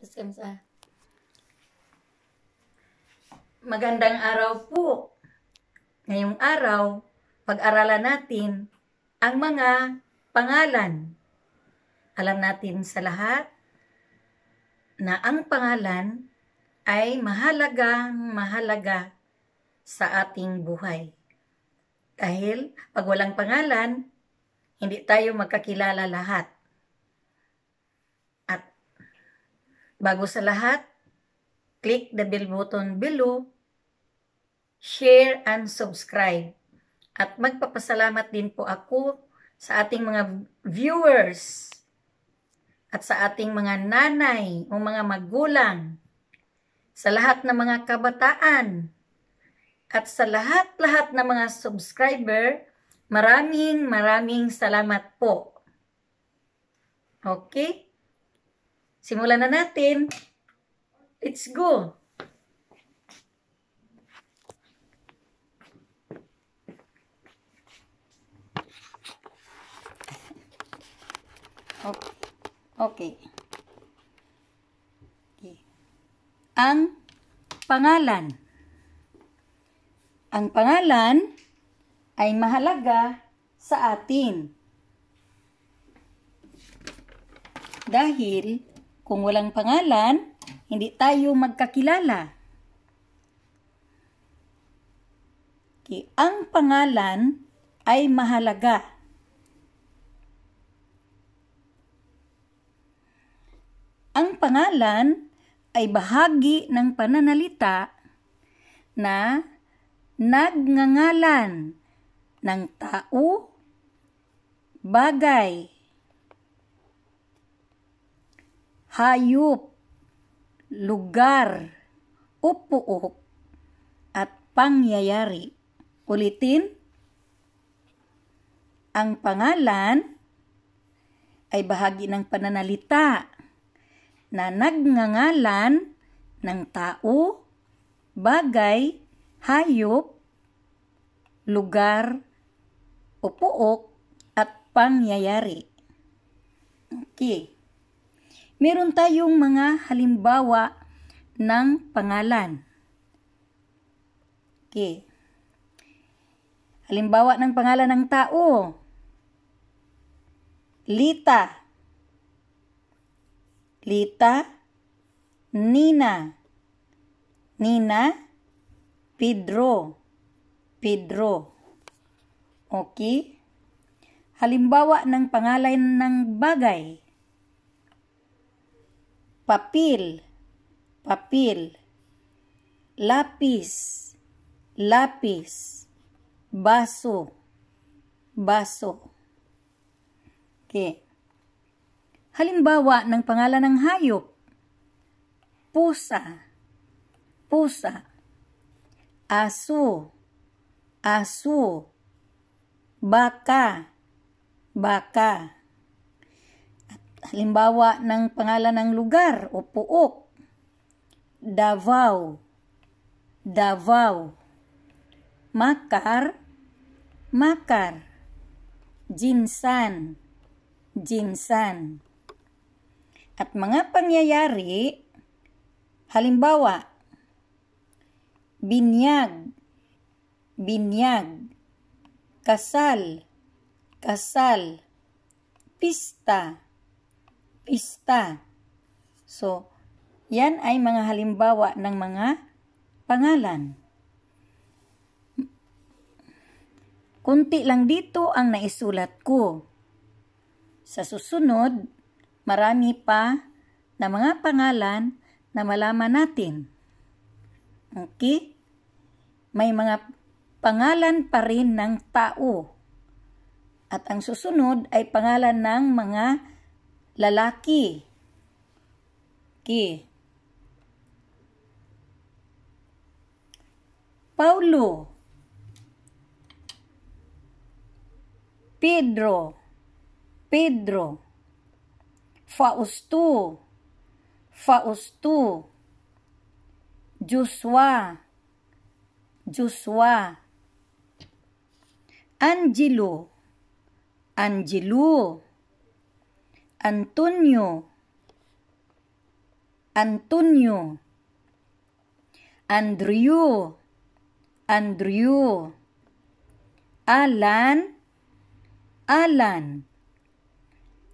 SMS. Magandang araw po. Ngayong araw, pag-aralan natin ang mga pangalan. Alam natin sa lahat na ang pangalan ay mahalagang mahalaga sa ating buhay. Dahil pag walang pangalan, hindi tayo magkakilala lahat. Bago sa lahat, click the bell button below, share and subscribe. At magpapasalamat din po ako sa ating mga viewers at sa ating mga nanay o mga magulang, sa lahat ng mga kabataan, at sa lahat-lahat ng mga subscriber, maraming maraming salamat po. Okay? Simulan na natin. Let's go! Okay. okay. Ang pangalan. Ang pangalan ay mahalaga sa atin. Dahil kung walang pangalan, hindi tayo magkakilala. Okay. Ang pangalan ay mahalaga. Ang pangalan ay bahagi ng pananalita na nagngangalan ng tao, bagay, hayop, lugar, upuok, at pangyayari. Ulitin, ang pangalan ay bahagi ng pananalita na nagngangalan ng tao, bagay, hayop, lugar, upuok, at pangyayari. Okay meron tayong mga halimbawa ng pangalan. Okay. Halimbawa ng pangalan ng tao. Lita. Lita. Nina. Nina. Pedro. Pedro. Okay? Halimbawa ng pangalan ng bagay papel, papel, lapis, lapis, baso, baso. Okay. Halimbawa ng pangalan ng hayop, pusa, pusa, aso, aso, baka, baka halimbawa ng pangalan ng lugar o puok. Davao, Davao. Makar, Makar. Jinsan, Jinsan. At mga pangyayari, halimbawa, binyag, binyag, kasal, kasal, pista, pista. So, yan ay mga halimbawa ng mga pangalan. Kunti lang dito ang naisulat ko. Sa susunod, marami pa na mga pangalan na malaman natin. Okay? May mga pangalan pa rin ng tao. At ang susunod ay pangalan ng mga lalaki. Okay. Paulo. Pedro. Pedro. Fausto. Fausto. Joshua. Joshua. Angelo. Angelo. Antonio Antonio Andrew Andrew Alan Alan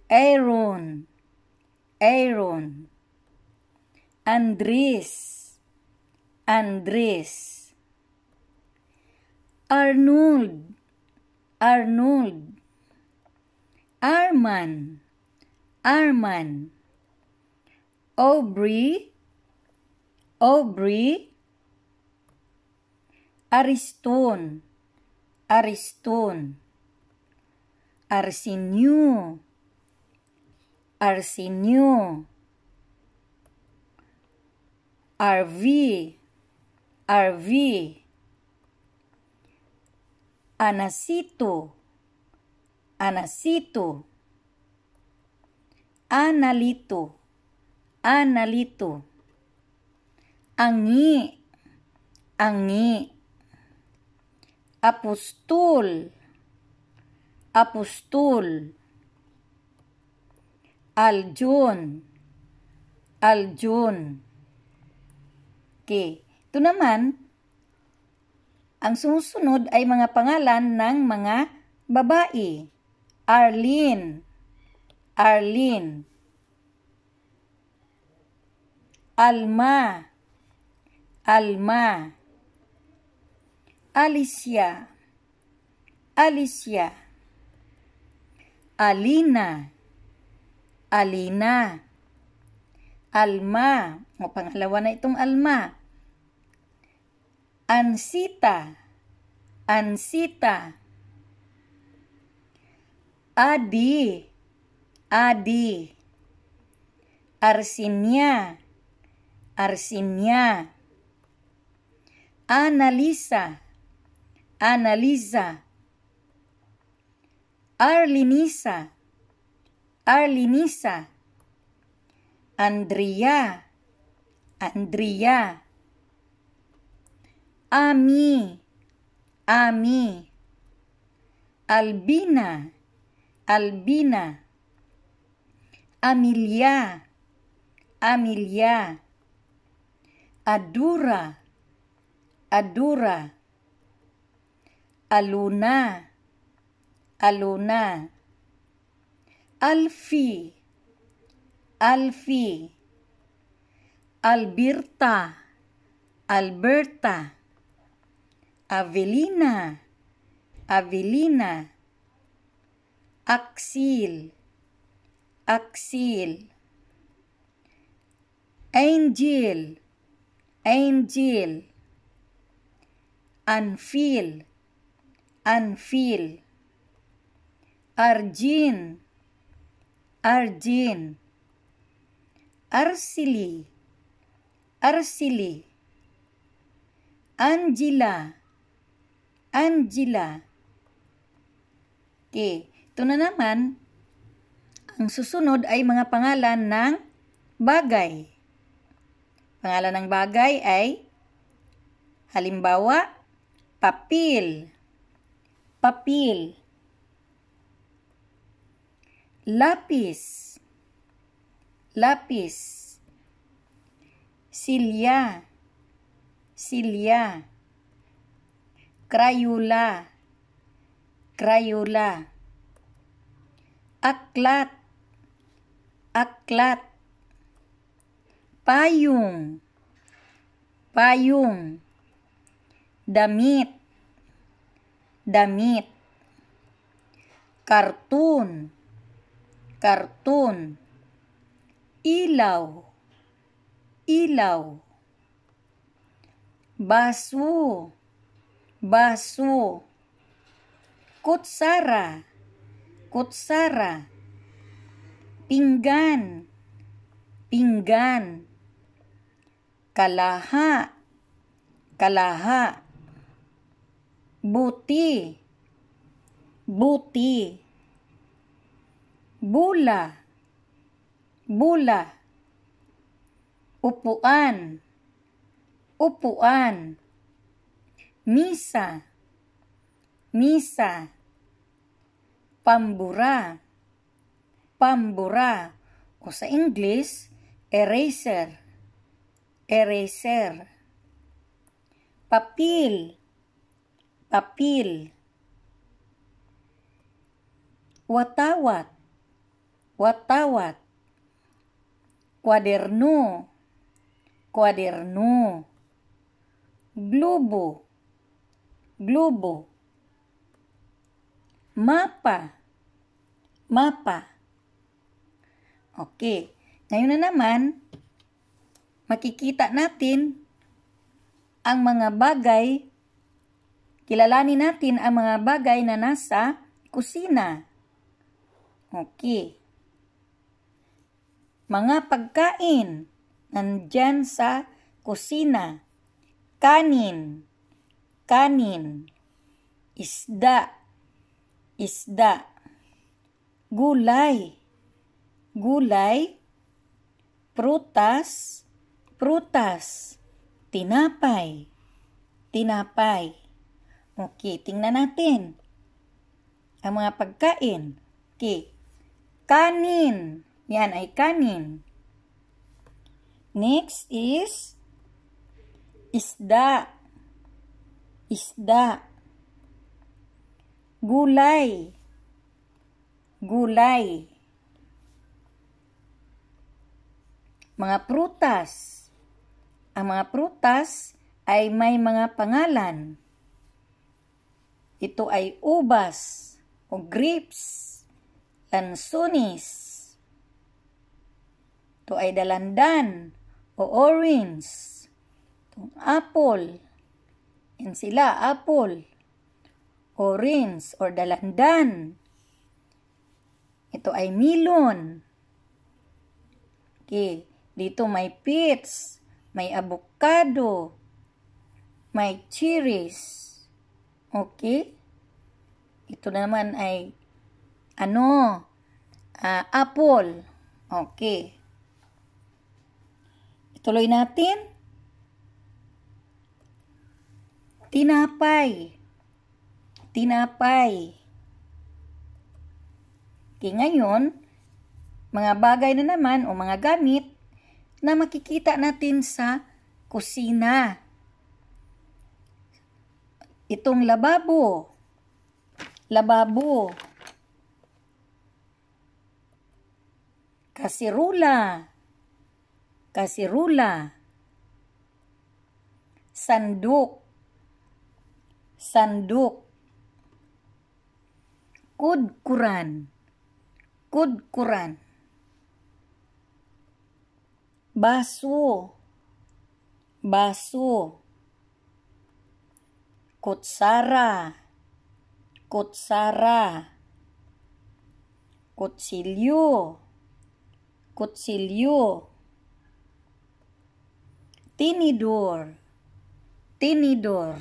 Aaron Aaron Andres Andres Arnold Arnold Arman Arman Aubrey Aubrey Ariston Ariston Arsenio Arsenio RV RV Anasito Anasito analito, analito. Angi, angi. Apostol, apostol. Aljun, aljun. Okay, ito naman, ang sumusunod ay mga pangalan ng mga babae. Arlene, Arlene Alma Alma Alicia Alicia Alina Alina Alma o pangalawa na itong Alma Ansita Ansita Adi Adi, Arsinia, Arsinia, Analisa, Analisa, Arlinisa, Arlinisa, Andrea, Andrea, Ami, Ami, Albina, Albina. Amelia, Amelia. Adura, Adura, Aluna, Aluna, Alfi, Alfi, Alberta, Alberta, Avelina, Avelina, Axil, أكسيل أنجيل أنجيل أنفيل أنفيل أرجين أرجين أرسلي أرسلي Angela Angela Okay, ito na naman ang susunod ay mga pangalan ng bagay. Pangalan ng bagay ay halimbawa, papel. Papel. Lapis. Lapis. Silya. Silya. Crayola. Crayola. Aklat aklat payung payung damit damit kartun kartun ilaw ilaw baso baso kutsara kutsara pinggan, pinggan, kalaha, kalaha, buti, buti, bula, bula, upuan, upuan, misa, misa, pambura, pambura o sa English, eraser, eraser. Papel, papel. Watawat, watawat. Kwaderno, kwaderno. Globo, globo. Mapa, mapa Okay. Ngayon na naman, makikita natin ang mga bagay, kilalanin natin ang mga bagay na nasa kusina. Okay. Mga pagkain nandyan sa kusina. Kanin, kanin, isda, isda, gulay, gulay, prutas, prutas, tinapay, tinapay. Okay, tingnan natin ang mga pagkain. Okay, kanin. Yan ay kanin. Next is isda. Isda. Gulay. Gulay Mga prutas. Ang mga prutas ay may mga pangalan. Ito ay ubas o grapes, lansunis. Ito ay dalandan o orange. Itong apple. Yan sila, apple. Orange or dalandan. Ito ay milon. Okay. Dito may pits, may avocado, may cherries. Okay? Ito naman ay ano? Uh, apple. Okay. Ituloy natin. Tinapay. Tinapay. Okay, ngayon, mga bagay na naman o mga gamit na makikita natin sa kusina. Itong lababo. Lababo. Kasirula. Kasirula. Sandok. Sandok. Kudkuran. Kudkuran baso baso kutsara kutsara kutsilyo kutsilyo tinidor tinidor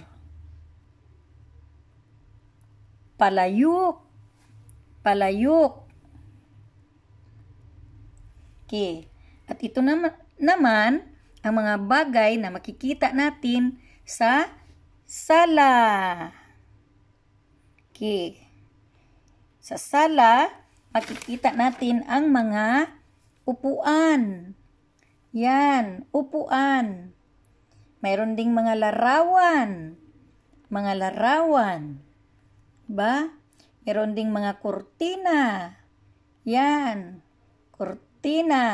palayok palayok okay at ito naman naman ang mga bagay na makikita natin sa sala. Okay. Sa sala, makikita natin ang mga upuan. Yan, upuan. Mayroon ding mga larawan. Mga larawan. Ba? Mayroon ding mga kurtina. Yan, kurtina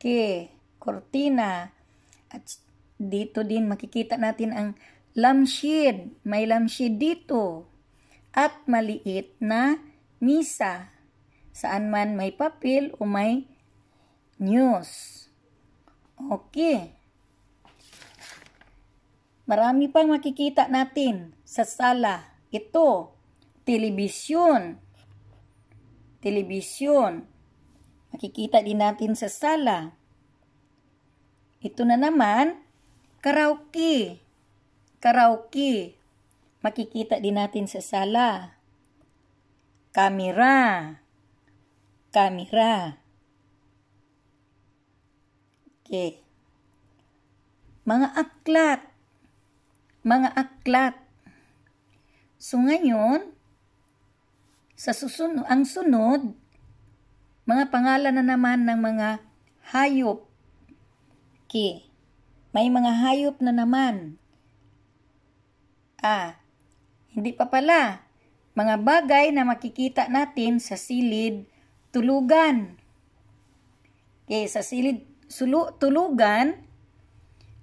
parke, kortina, at dito din makikita natin ang lampshade. May lampshade dito. At maliit na misa. Saan man may papel o may news. Okay. Marami pang makikita natin sa sala. Ito, telebisyon. Telebisyon Makikita din natin sa sala. Ito na naman, karaoke. Karaoke. Makikita din natin sa sala. Kamera. Kamera. Okay. Mga aklat. Mga aklat. So ngayon, sa susunod, ang sunod, mga pangalan na naman ng mga hayop. Ki. May mga hayop na naman. Ah, hindi pa pala. Mga bagay na makikita natin sa silid tulugan. Okay, sa silid sulu, tulugan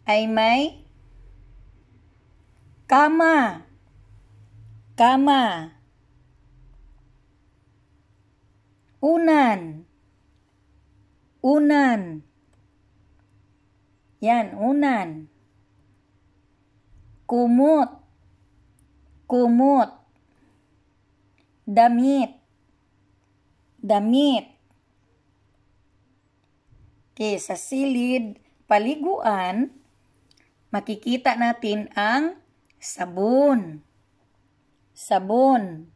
ay may kama. Kama. unan, unan. Yan, unan. Kumot, kumot. Damit, damit. Okay, sa silid, paliguan, makikita natin ang sabon. Sabon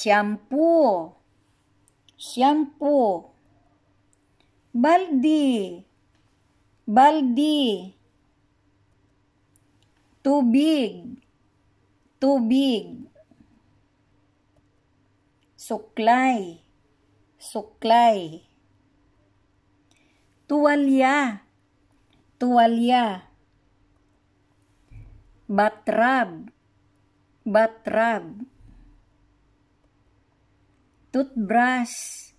shampoo, shampoo, baldi, baldi, tubig, tubig, suklay, suklay, tuwalya, tuwalya, batrab, batrab, toothbrush,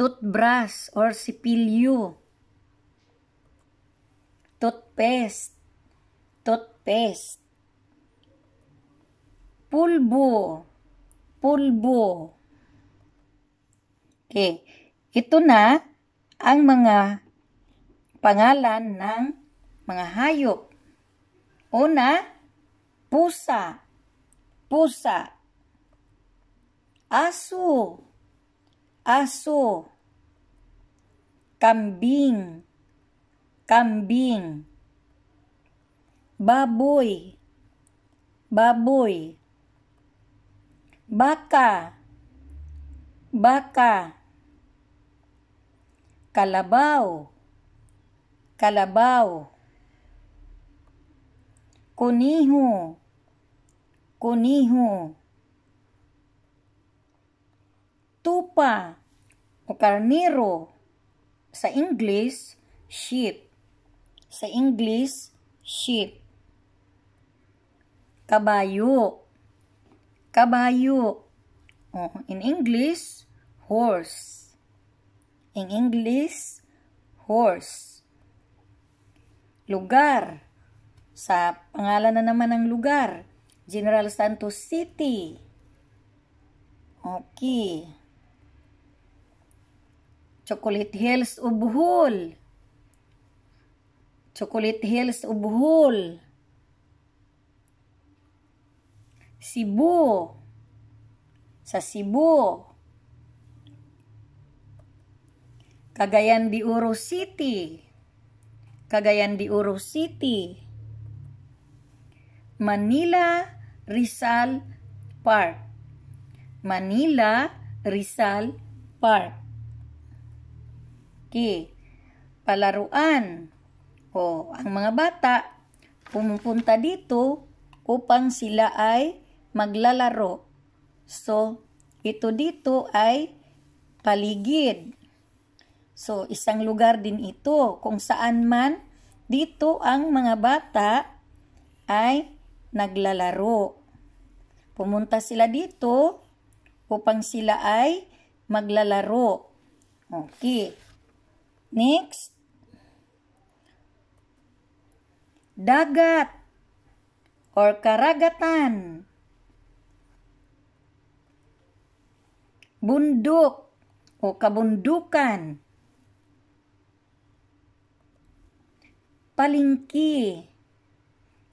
toothbrush or sipilyo, toothpaste, toothpaste, pulbo, pulbo. Okay, ito na ang mga pangalan ng mga hayop. Una, pusa, pusa, aso, aso, kambing, kambing, baboy, baboy, baka, baka, kalabaw, kalabaw, kuniho, kuniho, tupa, Karniro. Sa English, sheep. Sa English, sheep. Kabayo. Kabayo. Oh, in English, horse. In English, horse. Lugar. Sa pangalan na naman ng lugar. General Santos City. Okay. Chocolate Hills Ubhol. Chocolate Hills Ubhol. Cebu. Sa Cebu. Cagayan de Oro City. Cagayan de Oro City. Manila Rizal Park. Manila Rizal Park. G. Palaruan. O, ang mga bata pumupunta dito upang sila ay maglalaro. So, ito dito ay paligid. So, isang lugar din ito kung saan man dito ang mga bata ay naglalaro. Pumunta sila dito upang sila ay maglalaro. Okay. Next. Dagat or karagatan. Bundok o kabundukan. Palingki.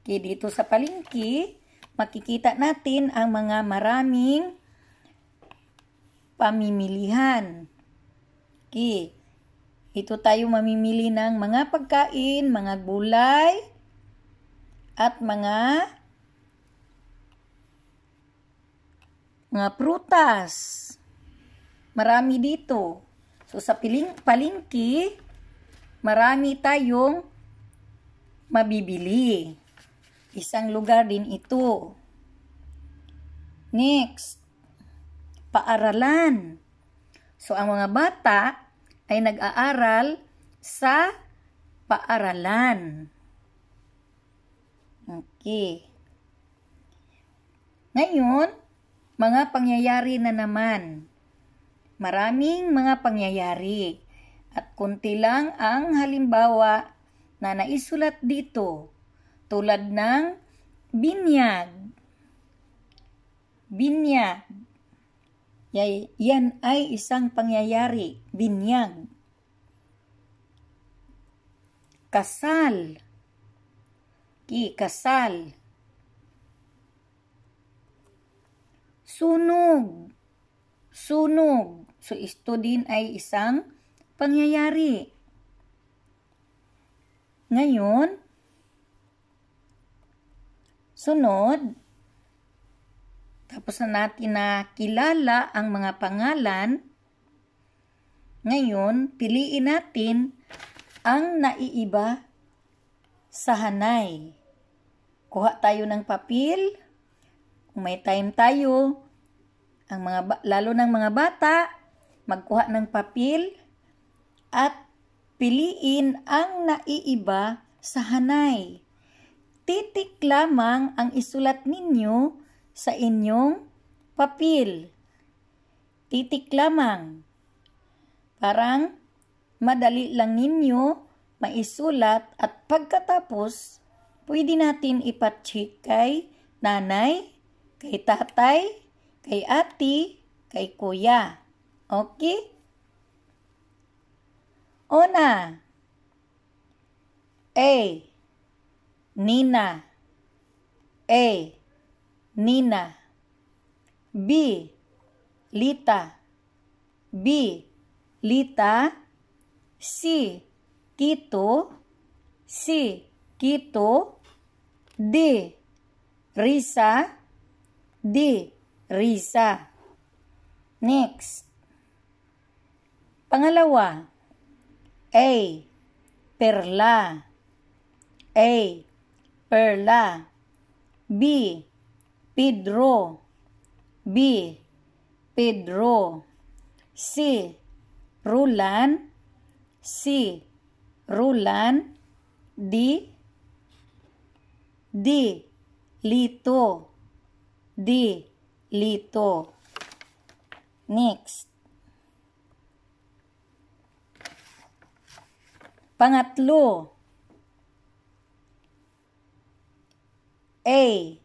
Okay, dito sa palingki, makikita natin ang mga maraming pamimilihan. Okay. Ito tayo mamimili ng mga pagkain, mga gulay, at mga mga prutas. Marami dito. So sa piling, palingki, marami tayong mabibili. Isang lugar din ito. Next, paaralan. So ang mga bata, ay nag-aaral sa paaralan. Okay. Ngayon, mga pangyayari na naman. Maraming mga pangyayari at kunti lang ang halimbawa na naisulat dito tulad ng binyag. Binyag yan ay isang pangyayari, binyag. Kasal. Ki, kasal. Sunog. Sunog. So, ito din ay isang pangyayari. Ngayon, sunod, tapos na natin na kilala ang mga pangalan, ngayon piliin natin ang naiiba sa hanay. Kuha tayo ng papel, kung may time tayo, ang mga lalo ng mga bata, magkuha ng papel at piliin ang naiiba sa hanay. Titik lamang ang isulat ninyo sa inyong papel. Titik lamang. Parang madali lang ninyo maisulat at pagkatapos, pwede natin ipatsik kay nanay, kay tatay, kay ati, kay kuya. Okay? Una, A. Nina. A. Nina B. Lita B. Lita C. Kito C. Kito D. Risa D. Risa Next Pangalawa A. Perla A. Perla B. Pedro B. Pedro C. Rulan C. Rulan D. D. Lito D. Lito Next Pangatlo A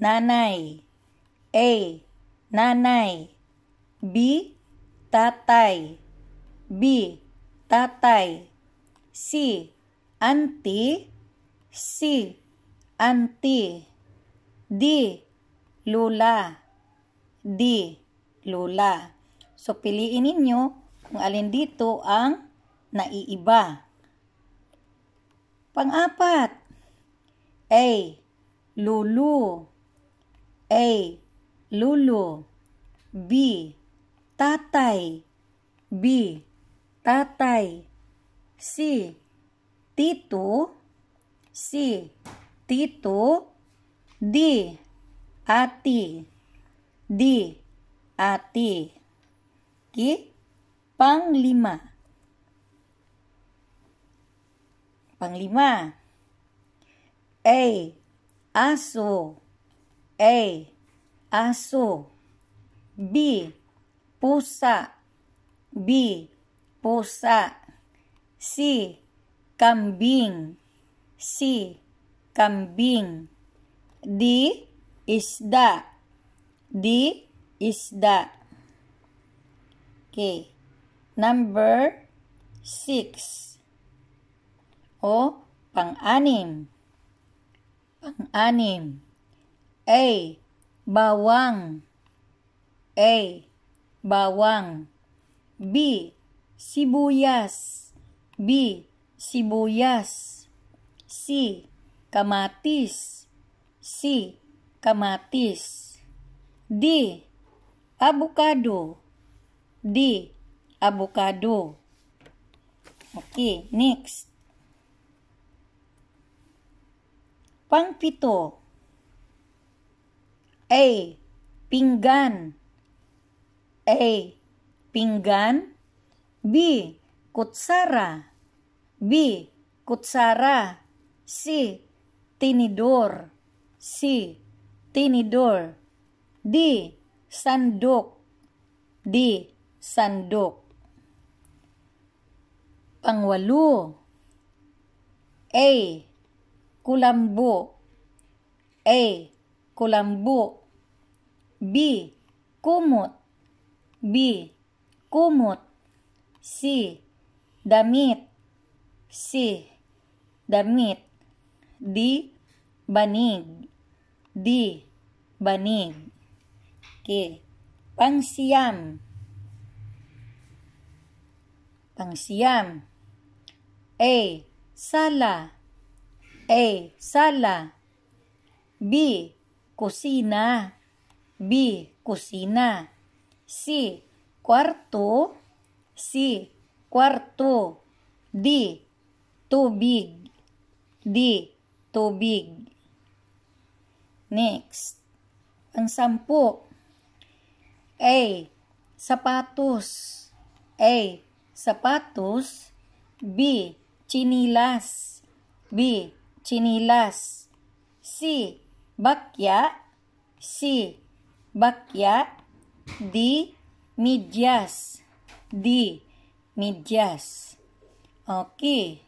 nanay A. Nanay B. Tatay B. Tatay C. Auntie C. Auntie D. Lula D. Lula So, piliin ninyo kung alin dito ang naiiba. Pang-apat A. Lulu A. Lulu B. Tatay B. Tatay C. Tito C. Tito D. Ati D. Ati K. Panglima Panglima A. Aso A. Aso B. Pusa B. Pusa C. Kambing C. Kambing D. Isda D. Isda Okay. Number 6 o pang-anim. Pang-anim. A. Bawang A. Bawang B. Sibuyas B. Sibuyas C. Kamatis C. Kamatis D. Abukado D. Abukado Okay, next. Pangpito. A. Pinggan A. Pinggan B. Kutsara B. Kutsara C. Tinidor C. Tinidor D. Sandok D. Sandok Pangwalo A. Kulambo A kulambo. B. Kumot. B. Kumot. C. Damit. C. Damit. D. Banig. D. Banig. Okay. Pangsiyam. Pangsiyam. A. Sala. A. Sala. B. Kusina. B. Kusina. C. Kwarto. C. Kwarto. D. Tubig. D. Tubig. Next. Ang sampu. A. Sapatos. A. Sapatos. B. Chinilas. B. Chinilas. C. Bakya C. Bakya D. Midyas D. Midyas Okay.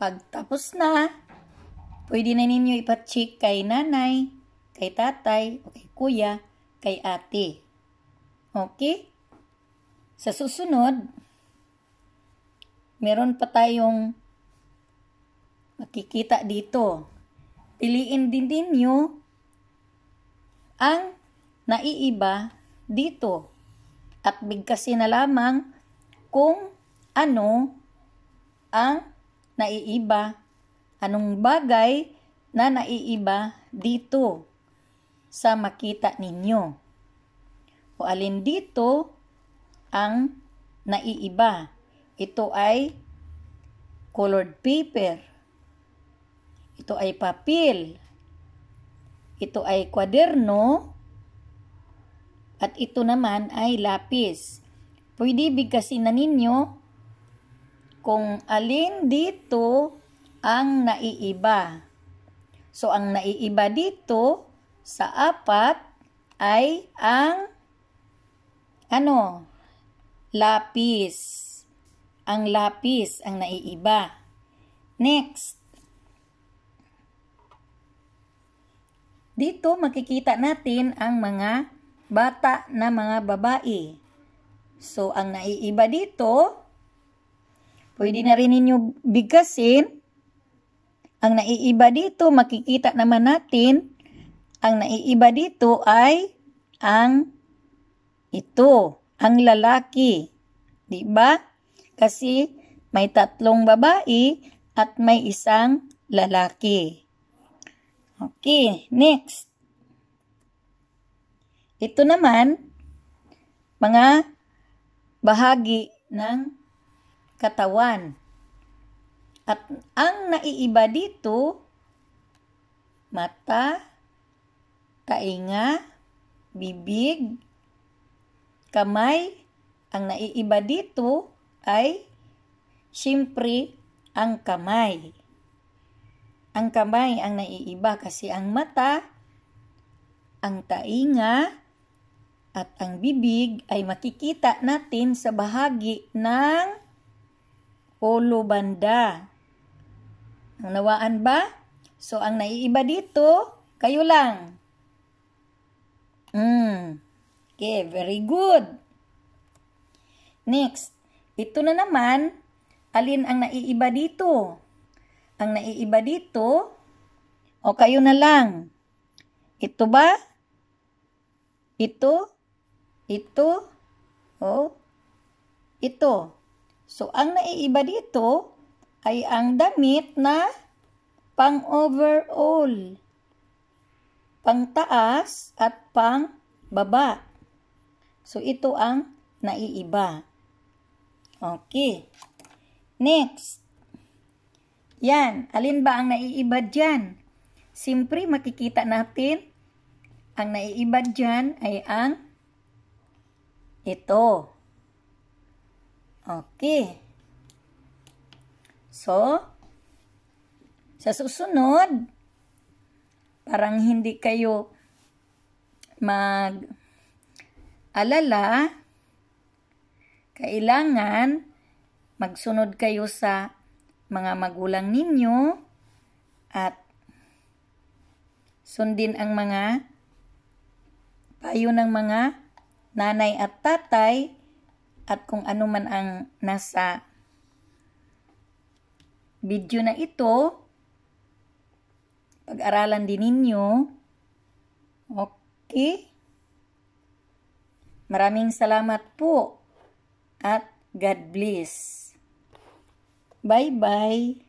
Pagtapos na, pwede na ninyo ipacheck kay nanay, kay tatay, o kay kuya, kay ate. Okay? Sa susunod, meron pa tayong makikita dito. Piliin din ninyo ang naiiba dito at bigkasin na lamang kung ano ang naiiba, anong bagay na naiiba dito sa makita ninyo. O alin dito ang naiiba. Ito ay colored paper ito ay papel, ito ay kwaderno, at ito naman ay lapis. Pwede bigkasin na ninyo kung alin dito ang naiiba. So, ang naiiba dito sa apat ay ang ano? Lapis. Ang lapis ang naiiba. Next, Dito makikita natin ang mga bata na mga babae. So, ang naiiba dito, pwede na rin ninyo bigkasin. Ang naiiba dito, makikita naman natin, ang naiiba dito ay ang ito, ang lalaki. di ba? Kasi may tatlong babae at may isang lalaki. Okay, next. Ito naman, mga bahagi ng katawan. At ang naiiba dito, mata, tainga, bibig, kamay. Ang naiiba dito ay, siyempre, ang kamay. Ang kamay ang naiiba kasi ang mata, ang tainga, at ang bibig ay makikita natin sa bahagi ng ulo banda. Nawaan ba? So, ang naiiba dito, kayo lang. Mm. Okay, very good. Next, ito na naman, alin ang naiiba dito? Ang naiiba dito, o kayo na lang. Ito ba? Ito? Ito? O? Ito. So, ang naiiba dito ay ang damit na pang-overall, pang-taas at pang-baba. So, ito ang naiiba. Okay. Next. Yan, alin ba ang naiiba dyan? Siyempre, makikita natin, ang naiiba dyan ay ang ito. Okay. So, sa susunod, parang hindi kayo mag-alala, kailangan magsunod kayo sa mga magulang ninyo at sundin ang mga payo ng mga nanay at tatay at kung ano man ang nasa video na ito, pag-aralan din ninyo. Okay? Maraming salamat po at God bless. Bye bye.